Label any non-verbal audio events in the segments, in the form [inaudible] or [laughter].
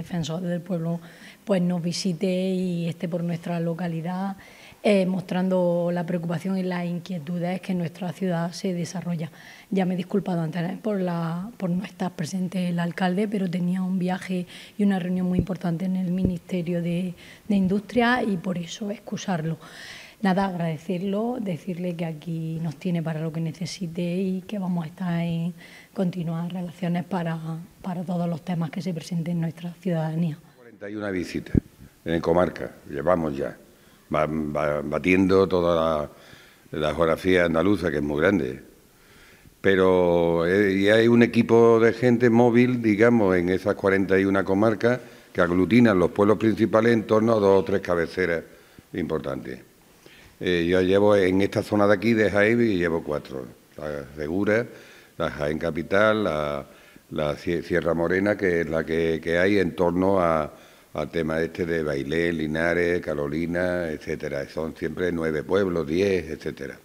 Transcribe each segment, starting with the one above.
defensor del pueblo pues nos visite y esté por nuestra localidad eh, mostrando la preocupación y las inquietudes que nuestra ciudad se desarrolla. Ya me he disculpado antes ¿eh? por, la, por no estar presente el alcalde, pero tenía un viaje y una reunión muy importante en el Ministerio de, de Industria y por eso excusarlo nada, agradecerlo, decirle que aquí nos tiene para lo que necesite y que vamos a estar en continuas relaciones para para todos los temas que se presenten en nuestra ciudadanía. 41 visitas en comarca, llevamos ya, batiendo toda la, geografía andaluza, que es muy grande. Pero eh, hay un equipo de gente móvil, digamos, en esas 41 comarcas que aglutinan los pueblos principales en torno a dos o tres cabeceras importantes. Eh, yo llevo en esta zona de aquí, de Jaén, llevo cuatro. La Segura, la Jaén Capital, la, la Sierra Morena, que es la que, hay en torno a, al tema este de baile Linares, Carolina, etcétera. Son siempre nueve pueblos, diez, etcétera.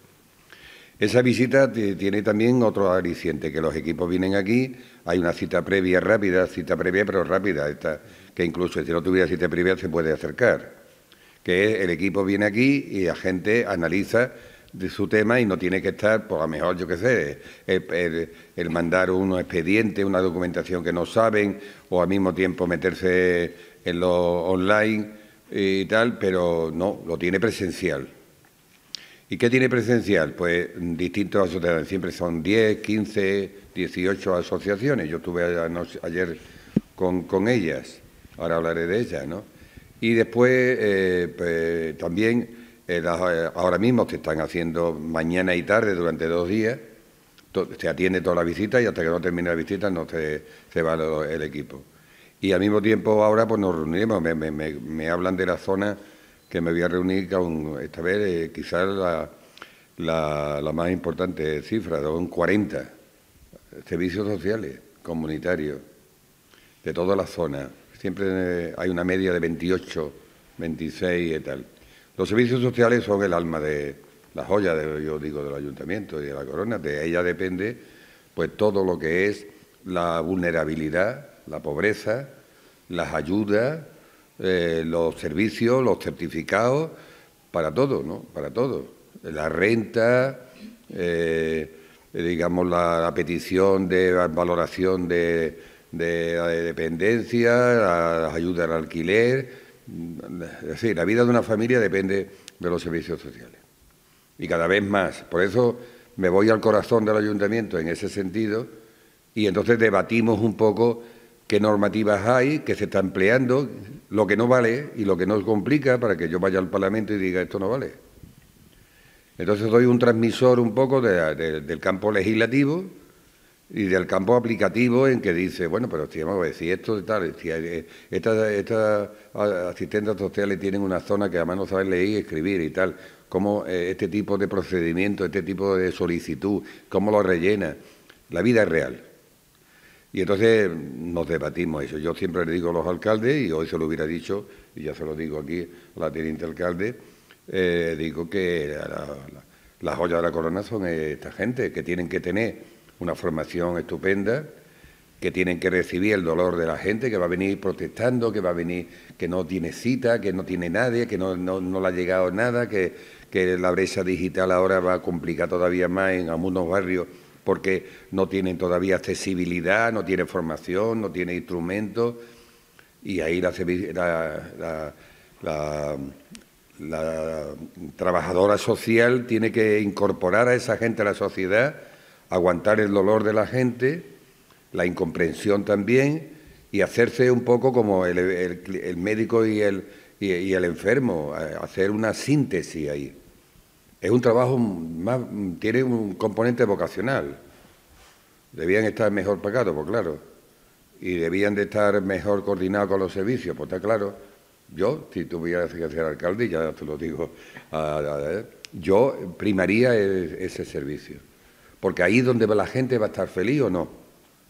Esa visita tiene también otro aliciente, que los equipos vienen aquí, hay una cita previa rápida, cita previa pero rápida, que incluso si no tuviera cita previa se puede acercar, que el equipo viene aquí y la gente analiza de su tema y no tiene que estar, por lo mejor, yo qué sé, el, mandar unos expediente, una documentación que no saben, o al mismo tiempo meterse en lo online y tal, pero no, lo tiene presencial. ¿Y qué tiene presencial? Pues distintos asociaciones, siempre son 10, 15, 18 asociaciones. Yo estuve ayer con, ellas, ahora hablaré de ellas, ¿no? Y después eh, pues, también eh, eh, ahora mismo que están haciendo mañana y tarde durante dos días, se atiende toda la visita y hasta que no termine la visita no se, se va el equipo. Y al mismo tiempo ahora pues nos reunimos, me, me, hablan de la zona que me voy a reunir con, esta vez eh, quizás la, la, la, más importante cifra, son 40 servicios sociales, comunitarios, de toda la zona Siempre hay una media de 28, 26 y tal. Los servicios sociales son el alma de la joya, yo digo, del ayuntamiento y de la corona. De ella depende pues todo lo que es la vulnerabilidad, la pobreza, las ayudas, eh, los servicios, los certificados, para todo, ¿no? Para todo. La renta, eh, digamos, la, petición de valoración de, de dependencia, las ayudas al alquiler, es mm, decir, la vida de una familia depende de los servicios sociales. Y cada vez más. Por eso me voy al corazón del ayuntamiento en ese sentido y entonces debatimos un poco qué normativas hay, qué se está empleando, lo que no vale y lo que nos complica para que yo vaya al Parlamento y diga esto no vale. Entonces doy un transmisor un poco del campo legislativo y del campo aplicativo en que dice, bueno, pero ver si esto y tal, si eh, estas asistentes sociales tienen una zona que además no saben leer y escribir y tal, cómo eh, este tipo de procedimiento, este tipo de solicitud, cómo lo rellena, la vida es real. Y entonces nos debatimos eso. Yo siempre le digo a los alcaldes, y hoy se lo hubiera dicho, y ya se lo digo aquí a la teniente alcalde, eh, digo que las la, joya joyas de la corona son esta gente, que tienen que tener una formación estupenda, que tienen que recibir el dolor de la gente, que va a venir protestando, que va a venir, que no tiene cita, que no tiene nadie, que no, le ha llegado nada, que, la brecha digital ahora va a complicar todavía más en algunos barrios porque no tienen todavía accesibilidad, no tienen formación, no tienen instrumentos, y ahí la trabajadora social tiene que incorporar a esa gente a la sociedad aguantar el dolor de la gente, la incomprensión también, y hacerse un poco como el, médico y el, y, el enfermo, eh, hacer una síntesis ahí. Es un trabajo más, tiene un componente vocacional. Debían estar mejor pagados, por pues claro. Y debían de estar mejor coordinados con los servicios, pues está claro. Yo, si tuviera que ser alcalde, ya te lo digo, [laughs] eh, yo primaría e, ese servicio. Porque ahí es donde la gente va a estar feliz o no,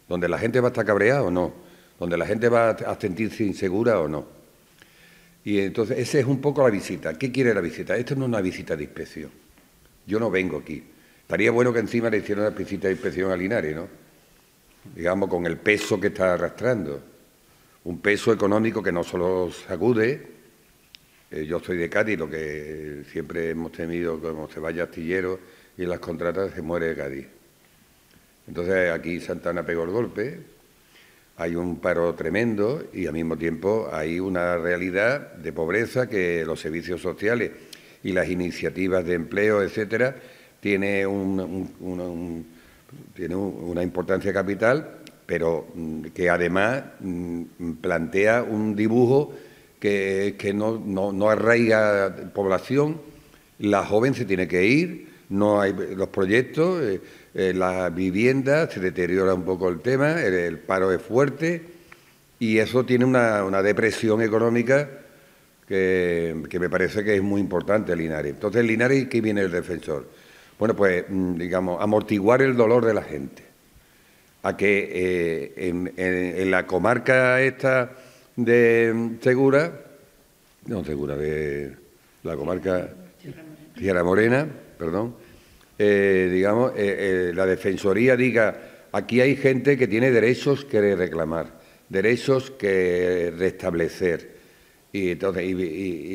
donde la gente va a estar cabreada o no, donde la gente va a sentirse insegura o no. Y entonces esa es un poco la visita. ¿Qué quiere la visita? Esto no es una visita de inspección. Yo no vengo aquí. Estaría bueno que encima le hicieran una visita de inspección a Linares, ¿no? Digamos, con el peso que está arrastrando. Un peso económico que no solo sacude. Eh, yo soy de Cádiz, lo que siempre hemos tenido, como se vaya astillero, y en las contratas se muere Cádiz. Entonces aquí Santana pegó el golpe, hay un paro tremendo y al mismo tiempo hay una realidad de pobreza que los servicios sociales y las iniciativas de empleo, etcétera, tiene, una importancia capital, pero mm, que además mm, plantea un dibujo que, que no, no arraiga población, la joven se tiene que ir, no hay los proyectos, eh, eh, la vivienda, se deteriora un poco el tema, el, paro es fuerte y eso tiene una, depresión económica que, me parece que es muy importante Linares. Entonces, Linares, ¿qué viene el defensor? Bueno, pues, mm, digamos, amortiguar el dolor de la gente. A que eh, en, en, la comarca esta de mm, Segura, no Segura, de la comarca Tierra Morena perdón, eh, digamos, eh, eh, la Defensoría diga, aquí hay gente que tiene derechos que reclamar, derechos que restablecer. Y, entonces,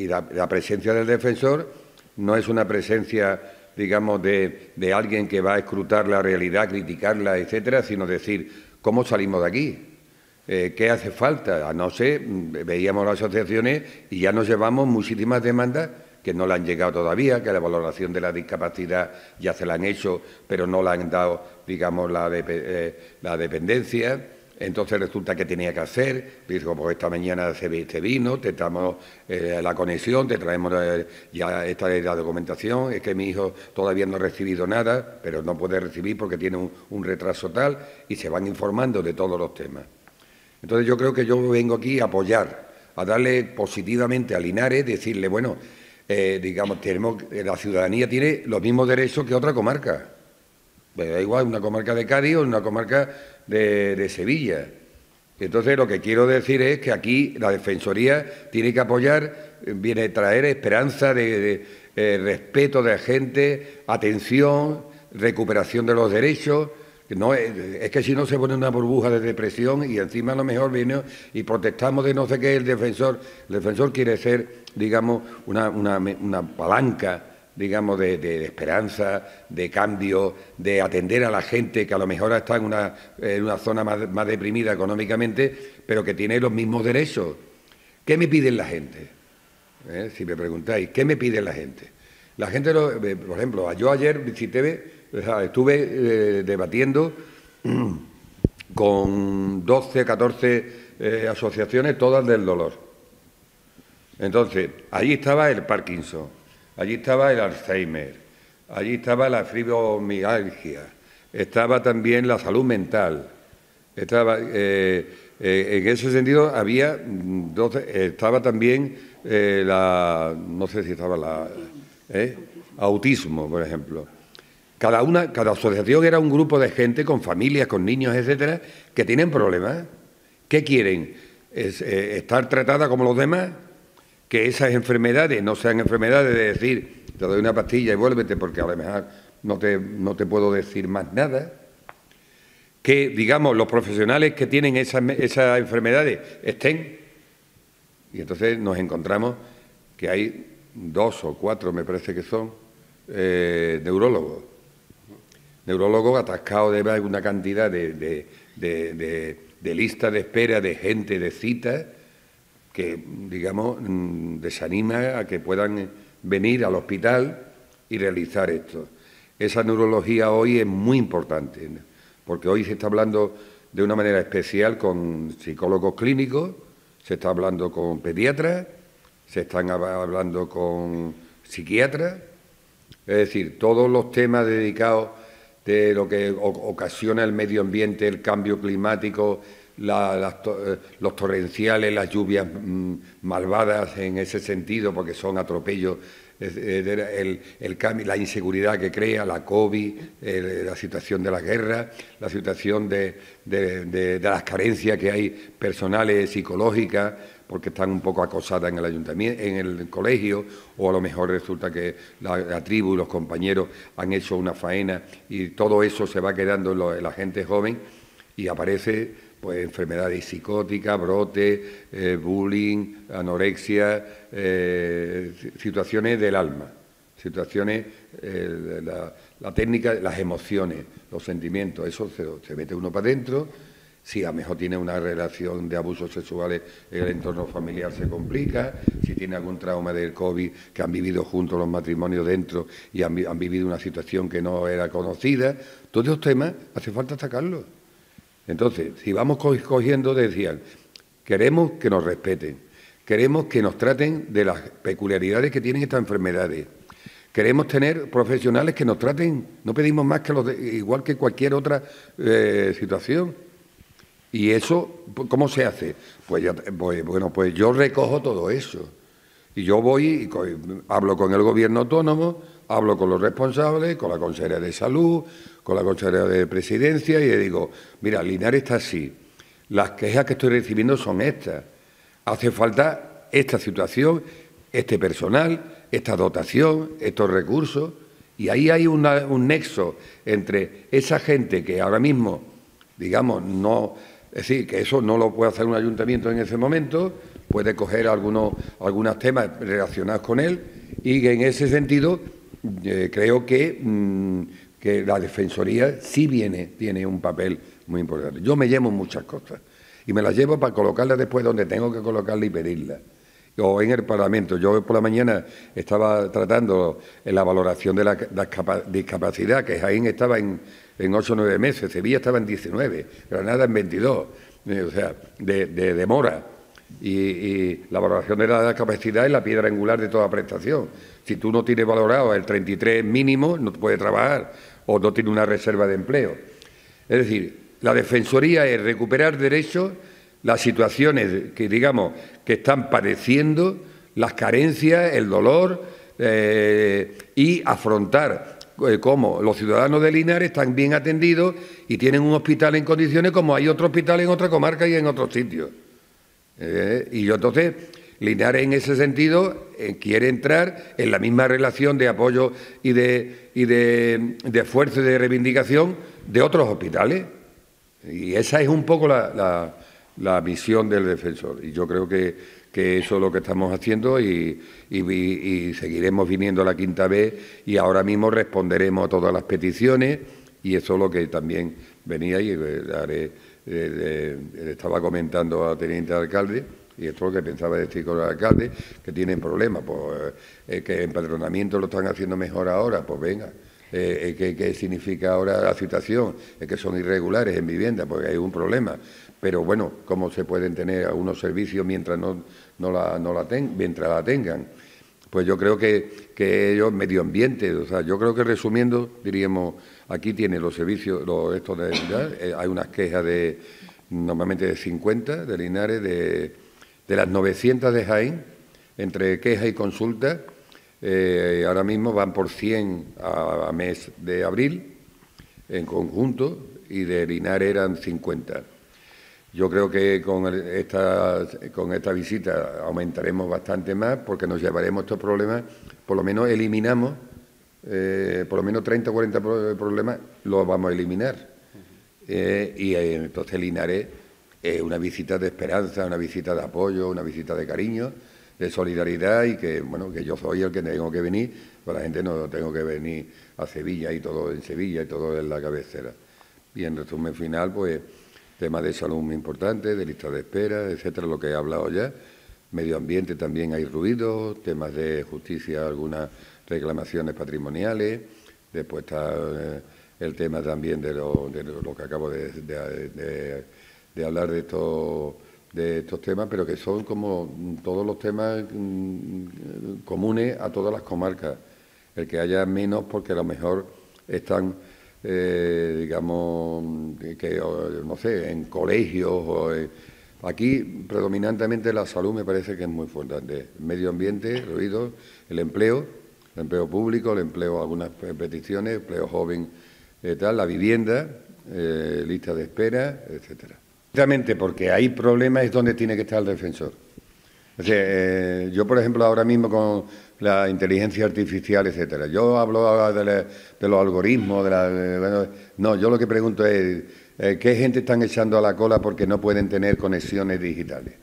la, presencia del defensor no es una presencia, digamos, de, alguien que va a escrutar la realidad, criticarla, etcétera, sino decir, ¿cómo salimos de aquí? ¿Qué hace falta? A no sé, veíamos las asociaciones y ya nos llevamos muchísimas demandas que no le han llegado todavía, que la valoración de la discapacidad ya se la han hecho, pero no la han dado, digamos, la, eh, dependencia. Entonces resulta que tenía que hacer, dijo, pues esta mañana se, este vino, te damos eh, la conexión, te traemos eh, ya esta la documentación, es que mi hijo todavía no ha recibido nada, pero no puede recibir porque tiene un retraso tal, y se van informando de todos los temas. Entonces yo creo que yo vengo aquí a apoyar, a darle positivamente a Linares, decirle, bueno, eh, digamos, tenemos, eh, la ciudadanía tiene los mismos derechos que otra comarca. da igual una comarca de Cádiz o una comarca de, Sevilla. Entonces, lo que quiero decir es que aquí la Defensoría tiene que apoyar, eh, viene a traer esperanza, de, respeto de la gente, atención, recuperación de los derechos. No, eh, es que si no se pone una burbuja de depresión y encima a lo mejor viene y protestamos de no sé qué el defensor. El defensor quiere ser, digamos, una, palanca, digamos, de, esperanza, de cambio, de atender a la gente que a lo mejor está en una, zona más, deprimida económicamente, pero que tiene los mismos derechos. ¿Qué me piden la gente? ¿Eh? Si me preguntáis, ¿qué me pide la gente? La gente, lo, eh, por ejemplo, yo ayer visité estuve eh, debatiendo [clears throat] con 12, 14 eh, asociaciones, todas del dolor. Entonces, allí estaba el Parkinson, allí estaba el Alzheimer, allí estaba la fibromialgia, estaba también la salud mental, estaba... Eh, en ese sentido había, mm, estaba también la, no sé si estaba la, autismo, por ejemplo. Cada, una, cada asociación era un grupo de gente con familias, con niños, etcétera, que tienen problemas. ¿Qué quieren? Eh, ¿Estar tratada como los demás? Que esas enfermedades no sean enfermedades de decir, te doy una pastilla y vuélvete porque a lo mejor no te, no te puedo decir más nada. Que, digamos, los profesionales que tienen esas, enfermedades estén. Y entonces nos encontramos que hay dos o cuatro, me parece que son, eh, neurólogos neurólogos atascados de una cantidad de, de, de, listas de espera, de gente, de citas, que, digamos, mm, desanima a que puedan venir al hospital y realizar esto. Esa neurología hoy es muy importante, porque hoy se está hablando de una manera especial con psicólogos clínicos, se está hablando con pediatras, se están hablando con psiquiatras, es decir, todos los temas dedicados de lo que ocasiona el medio ambiente, el cambio climático, eh, los torrenciales, las lluvias mm, malvadas en ese sentido, porque son atropellos el, el cambio, la inseguridad que crea, la COVID, la situación de la guerra, la situación de, las carencias que hay personales, psicológicas, porque están un poco acosadas en el ayuntamiento, en el colegio, o a lo mejor resulta que la, tribu y los compañeros han hecho una faena y todo eso se va quedando en la gente joven y aparece pues enfermedades psicóticas, brotes, eh, bullying, anorexia, eh, situaciones del alma, situaciones, eh, la, técnica, las emociones, los sentimientos, eso se, mete uno para adentro. Si a lo mejor tiene una relación de abusos sexuales, el entorno familiar se complica. Si tiene algún trauma del COVID, que han vivido juntos los matrimonios dentro y han, vivido una situación que no era conocida. Todos esos temas hace falta sacarlos entonces, si vamos cogiendo, decían, queremos que nos respeten, queremos que nos traten de las peculiaridades que tienen estas enfermedades, queremos tener profesionales que nos traten, no pedimos más que los de, igual que cualquier otra eh, situación. ¿Y eso cómo se hace? Pues, pues, bueno, pues yo recojo todo eso. Y yo voy y hablo con el gobierno autónomo, hablo con los responsables, con la consejera de salud, con la consejera de presidencia y le digo, mira, Linares está así, las quejas que estoy recibiendo son estas, hace falta esta situación, este personal, esta dotación, estos recursos, y ahí hay un nexo entre esa gente que ahora mismo, digamos, no, es decir, que eso no lo puede hacer un ayuntamiento en ese momento, puede coger algunos, algunos temas relacionados con él, y que en ese sentido eh, creo mm, que, la Defensoría sí viene, tiene un papel muy importante. Yo me llevo muchas cosas y me las llevo para colocarlas después donde tengo que colocarlas y pedirlas o en el Parlamento. Yo por la mañana estaba tratando la valoración de la, discapacidad, que Jaén estaba en, en 8 o 9 meses, Sevilla estaba en 19, Granada en 22, eh, o sea, de demora. Y, la valoración de la capacidad es la piedra angular de toda prestación. Si tú no tienes valorado el 33 mínimo, no puedes trabajar o no tienes una reserva de empleo. Es decir, la defensoría es recuperar derechos, las situaciones que, digamos, que están padeciendo, las carencias, el dolor eh, y afrontar eh, cómo los ciudadanos de Linares están bien atendidos y tienen un hospital en condiciones como hay otro hospital en otra comarca y en otros sitios. Eh, y yo entonces, Linares en ese sentido eh, quiere entrar en la misma relación de apoyo y de, y de, esfuerzo y de reivindicación de otros hospitales. Y esa es un poco la, la, misión del defensor. Y yo creo que, eso es lo que estamos haciendo y, seguiremos viniendo la quinta vez y ahora mismo responderemos a todas las peticiones y eso es lo que también venía y haré eh, eh, le, estaba comentando al teniente alcalde, y esto es lo que pensaba decir con el alcalde, que tienen problemas, pues eh, eh, que que empadronamiento lo están haciendo mejor ahora, pues venga. ¿Qué significa ahora la situación? Es que son irregulares en vivienda, porque hay un problema. Pero bueno, ¿cómo se pueden tener algunos servicios mientras no, no, la, no la mientras la tengan? pues yo creo que, ellos, medio ambiente, o sea, yo creo que resumiendo, diríamos, aquí tiene los servicios, estos de, eh, hay unas quejas de normalmente de 50 de Linares, de, las 900 de Jaén, entre quejas y consulta, eh, ahora mismo van por 100 a mes de abril en conjunto y de Linares eran 50. Yo creo que con esta, con esta visita aumentaremos bastante más porque nos llevaremos estos problemas, por lo menos eliminamos, eh, por lo menos 30 o 40 problemas los vamos a eliminar. Eh, y eh, entonces Linares es una visita de esperanza, una visita de apoyo, una visita de cariño, de solidaridad y que, bueno, que yo soy el que tengo que venir, pero la gente no tengo que venir a Sevilla y todo en Sevilla y todo en la cabecera. Y en resumen final, pues tema de salud muy importante, de lista de espera, etcétera, lo que he hablado ya. Medio ambiente también hay ruido, temas de justicia, algunas reclamaciones patrimoniales. Después está eh, el tema también de lo, que acabo de, hablar de de estos temas, pero que son como todos los temas mm, comunes a todas las comarcas. El que haya menos porque a lo mejor están eh, digamos, que, no sé, en colegios. Eh, aquí predominantemente la salud me parece que es muy importante. medio ambiente, ruido, el empleo, el empleo público, el empleo, algunas peticiones, empleo joven, eh, la vivienda, lista de espera, etc. Exactamente, porque hay problemas es donde tiene que estar el defensor. O sea, eh, yo, por ejemplo, ahora mismo con la inteligencia artificial, etcétera. Yo hablo de, los algoritmos, de la, no, yo lo que pregunto es eh, qué gente están echando a la cola porque no pueden tener conexiones digitales.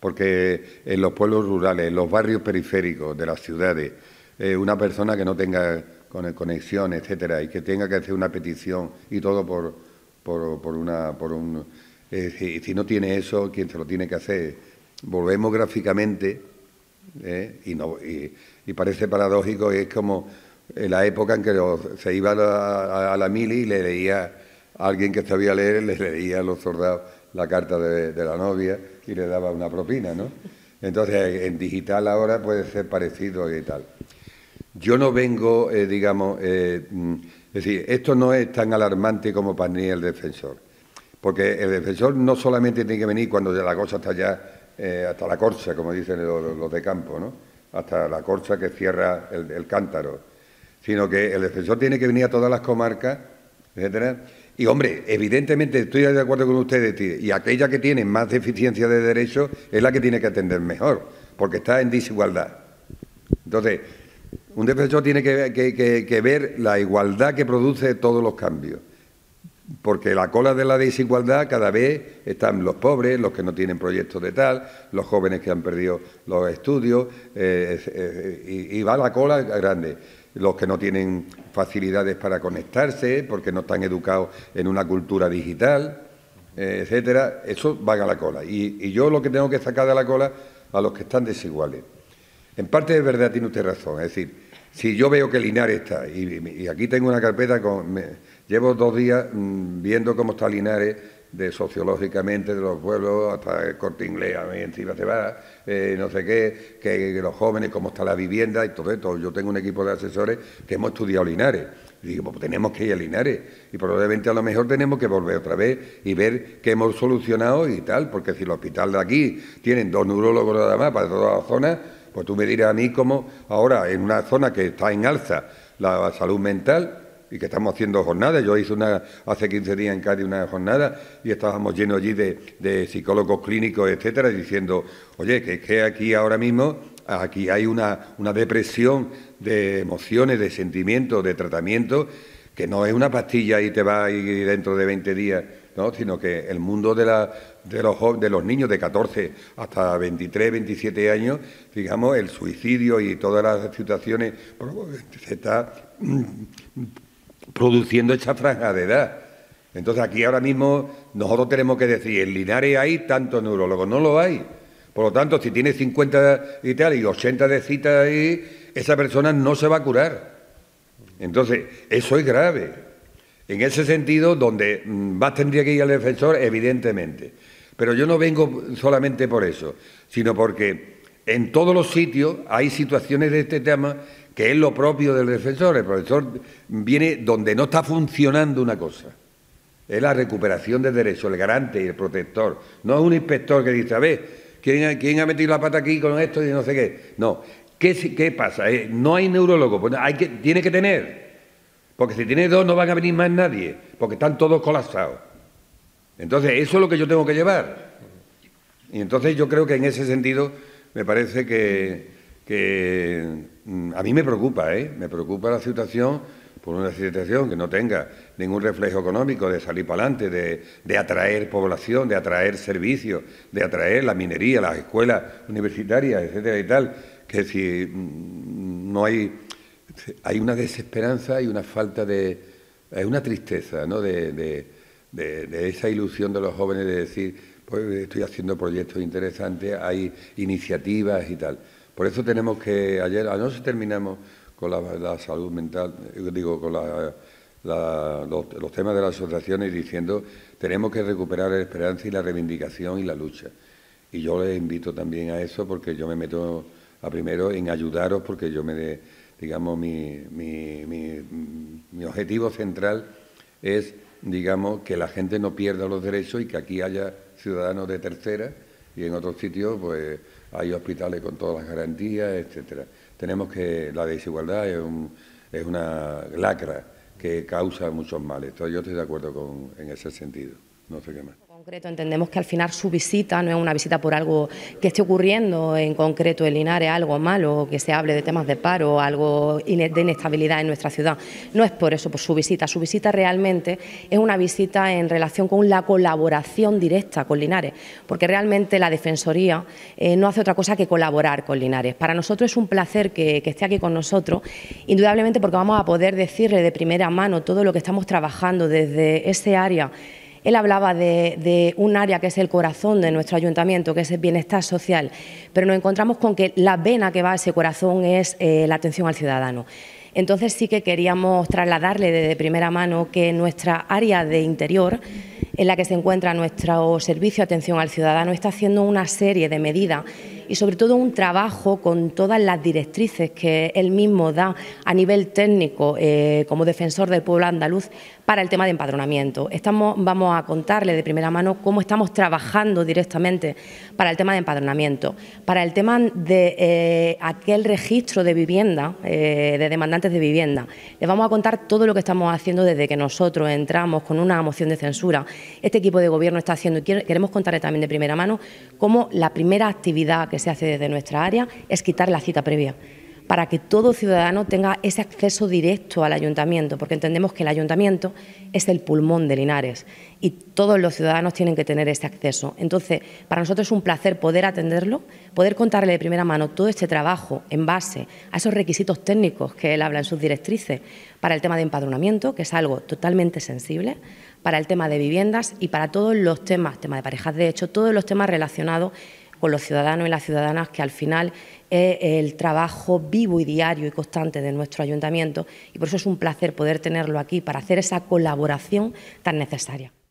Porque en los pueblos rurales, en los barrios periféricos de las ciudades, eh, una persona que no tenga conexión, etcétera, y que tenga que hacer una petición y todo por, por, una, por un, si no tiene eso, ¿quién se lo tiene que hacer volvemos gráficamente, ¿eh? y, no, y, y, parece paradójico, es como en la época en que se iba a la, mili y le leía a alguien que sabía leer, le leía a los soldados la carta de, la novia y le daba una propina, ¿no? Entonces, en digital ahora puede ser parecido y tal. Yo no vengo, eh, digamos, eh, mm, es decir, esto no es tan alarmante como para ni el defensor, porque el defensor no solamente tiene que venir cuando la cosa está ya eh, hasta la corcha, como dicen los, de campo, ¿no? hasta la corcha que cierra el, cántaro, sino que el defensor tiene que venir a todas las comarcas, etcétera. Y hombre, evidentemente estoy de acuerdo con ustedes, y aquella que tiene más deficiencia de derechos es la que tiene que atender mejor, porque está en desigualdad. Entonces, un defensor tiene que ver la igualdad que produce todos los cambios porque la cola de la desigualdad cada vez están los pobres, los que no tienen proyectos de tal, los jóvenes que han perdido los estudios, eh, y, va la cola grande. Los que no tienen facilidades para conectarse, porque no están educados en una cultura digital, eh, etcétera, eso va a la cola. Y, yo lo que tengo que sacar de la cola a los que están desiguales. En parte de verdad, tiene usted razón. Es decir, si yo veo que Linares está, y, aquí tengo una carpeta con. Llevo dos días mm, viendo cómo está Linares de sociológicamente de los pueblos hasta el corte inglés, a mí encima se va, eh, no sé qué, que, los jóvenes, cómo está la vivienda y todo esto. Yo tengo un equipo de asesores que hemos estudiado Linares. Y digo, pues tenemos que ir a Linares y probablemente a lo mejor tenemos que volver otra vez y ver qué hemos solucionado y tal, porque si el hospital de aquí tienen dos neurólogos nada más para toda la zona, pues tú me dirás a mí cómo ahora en una zona que está en alza la salud mental, y que estamos haciendo jornadas. Yo hice una hace 15 días en Cádiz una jornada y estábamos llenos allí de, psicólogos clínicos, etcétera, diciendo, oye, que que aquí ahora mismo aquí hay una, una depresión de emociones, de sentimientos, de tratamiento, que no es una pastilla y te va ir dentro de 20 días, ¿no? sino que el mundo de, la, de, los, de los niños de 14 hasta 23, 27 años, digamos, el suicidio y todas las situaciones pues, se está produciendo esa franja de edad. Entonces aquí ahora mismo nosotros tenemos que decir, en Linares hay tantos neurólogos, no lo hay. Por lo tanto, si tiene 50 y tal y 80 de citas ahí, esa persona no se va a curar. Entonces, eso es grave. En ese sentido, donde mm, más tendría que ir al defensor, evidentemente. Pero yo no vengo solamente por eso, sino porque en todos los sitios hay situaciones de este tema que es lo propio del defensor. El profesor viene donde no está funcionando una cosa. Es la recuperación de derecho... el garante y el protector. No es un inspector que dice, a ver, ¿quién, ha metido la pata aquí con esto y no sé qué? No. ¿Qué, qué pasa? Eh, no hay neurólogo. Pues hay que, tiene que tener. Porque si tiene dos no van a venir más nadie, porque están todos colapsados. Entonces, eso es lo que yo tengo que llevar. Y entonces yo creo que en ese sentido me parece que, que Mm, a mí me preocupa, ¿eh? Me preocupa la situación por una situación que no tenga ningún reflejo económico de salir para adelante, de, atraer población, de atraer servicios, de atraer la minería, las escuelas universitarias, etcétera y tal, que si mm, no hay hay una desesperanza y una falta de hay una tristeza, ¿no? De, de, esa ilusión de los jóvenes de decir, pues estoy haciendo proyectos interesantes, hay iniciativas y tal. Por eso tenemos que, ayer, a no si terminamos con la, salud mental, eh, digo, con los, temas de las asociaciones diciendo tenemos que recuperar la esperanza y la reivindicación y la lucha. Y yo les invito también a eso porque yo me meto a primero en ayudaros porque yo me, digamos, mi, mi objetivo central es, digamos, que la gente no pierda los derechos y que aquí haya ciudadanos de tercera y en otros sitios, pues hay hospitales con todas las garantías, etcétera. Tenemos que la desigualdad es, una lacra que causa muchos males. yo estoy de acuerdo con, en ese sentido. No sé qué más concreto entendemos que al final su visita no es una visita por algo que esté ocurriendo en concreto en Linares, algo malo, que se hable de temas de paro, algo de inestabilidad en nuestra ciudad. No es por eso, por su visita. Su visita realmente es una visita en relación con la colaboración directa con Linares, porque realmente la Defensoría eh, no hace otra cosa que colaborar con Linares. Para nosotros es un placer que, que esté aquí con nosotros, indudablemente porque vamos a poder decirle de primera mano todo lo que estamos trabajando desde ese área él hablaba de, un área que es el corazón de nuestro ayuntamiento, que es el bienestar social, pero nos encontramos con que la vena que va a ese corazón es eh, la atención al ciudadano. Entonces sí que queríamos trasladarle de primera mano que nuestra área de interior, en la que se encuentra nuestro servicio de atención al ciudadano, está haciendo una serie de medidas y sobre todo un trabajo con todas las directrices que él mismo da a nivel técnico eh, como defensor del pueblo andaluz para el tema de empadronamiento. Estamos, vamos a contarle de primera mano cómo estamos trabajando directamente para el tema de empadronamiento, para el tema de eh, aquel registro de vivienda, eh, de demandantes de vivienda. Les vamos a contar todo lo que estamos haciendo desde que nosotros entramos con una moción de censura. Este equipo de gobierno está haciendo y queremos contarle también de primera mano cómo la primera actividad que se hace desde nuestra área es quitar la cita previa para que todo ciudadano tenga ese acceso directo al ayuntamiento, porque entendemos que el ayuntamiento es el pulmón de Linares y todos los ciudadanos tienen que tener ese acceso. Entonces, para nosotros es un placer poder atenderlo, poder contarle de primera mano todo este trabajo en base a esos requisitos técnicos que él habla en sus directrices para el tema de empadronamiento, que es algo totalmente sensible, para el tema de viviendas y para todos los temas, tema de parejas de hecho, todos los temas relacionados con los ciudadanos y las ciudadanas, que al final es el trabajo vivo y diario y constante de nuestro ayuntamiento y por eso es un placer poder tenerlo aquí para hacer esa colaboración tan necesaria.